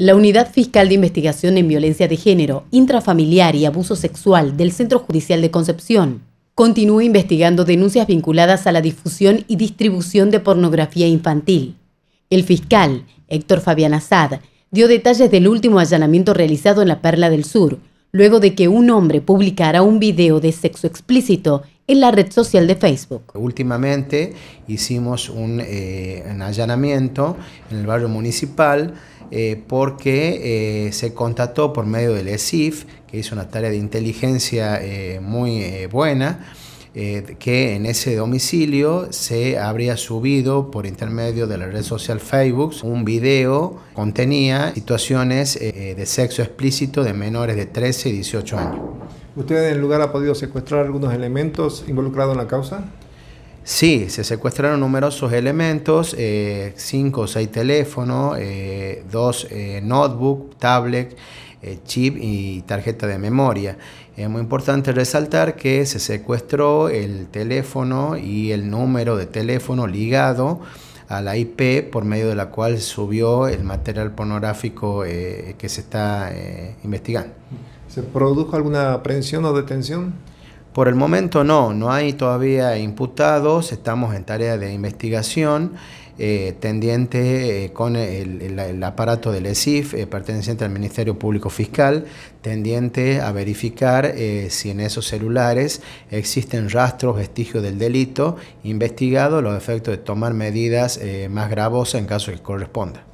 La Unidad Fiscal de Investigación en Violencia de Género, Intrafamiliar y Abuso Sexual del Centro Judicial de Concepción continúa investigando denuncias vinculadas a la difusión y distribución de pornografía infantil. El fiscal, Héctor Fabián Azad, dio detalles del último allanamiento realizado en la Perla del Sur, luego de que un hombre publicara un video de sexo explícito en la red social de Facebook. Últimamente hicimos un, eh, un allanamiento en el barrio municipal eh, porque eh, se contactó por medio del ESIF, que hizo una tarea de inteligencia eh, muy buena, que en ese domicilio se habría subido por intermedio de la red social Facebook un video que contenía situaciones de sexo explícito de menores de 13 y 18 años. ¿Usted en el lugar ha podido secuestrar algunos elementos involucrados en la causa? Sí, se secuestraron numerosos elementos, eh, cinco o seis teléfonos, eh, dos eh, notebook, tablet, chip y tarjeta de memoria. Es muy importante resaltar que se secuestró el teléfono y el número de teléfono ligado a la IP por medio de la cual subió el material pornográfico que se está investigando. ¿Se produjo alguna aprehensión o detención? Por el momento no, no hay todavía imputados, estamos en tarea de investigación eh, tendiente eh, con el, aparato del ESIF eh, perteneciente al Ministerio Público Fiscal, tendiente a verificar eh, si en esos celulares existen rastros, vestigios del delito, investigado los efectos de tomar medidas más gravosas en caso que corresponda.